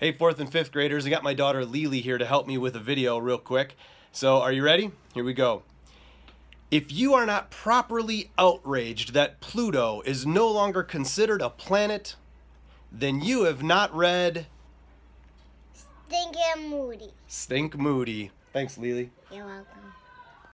Hey, fourth and fifth graders, I got my daughter Lily here to help me with a video real quick. So are you ready? Here we go. If you are not properly outraged that Pluto is no longer considered a planet, then you have not read... Stink and Moody. Stink Moody. Thanks, Lily. You're welcome.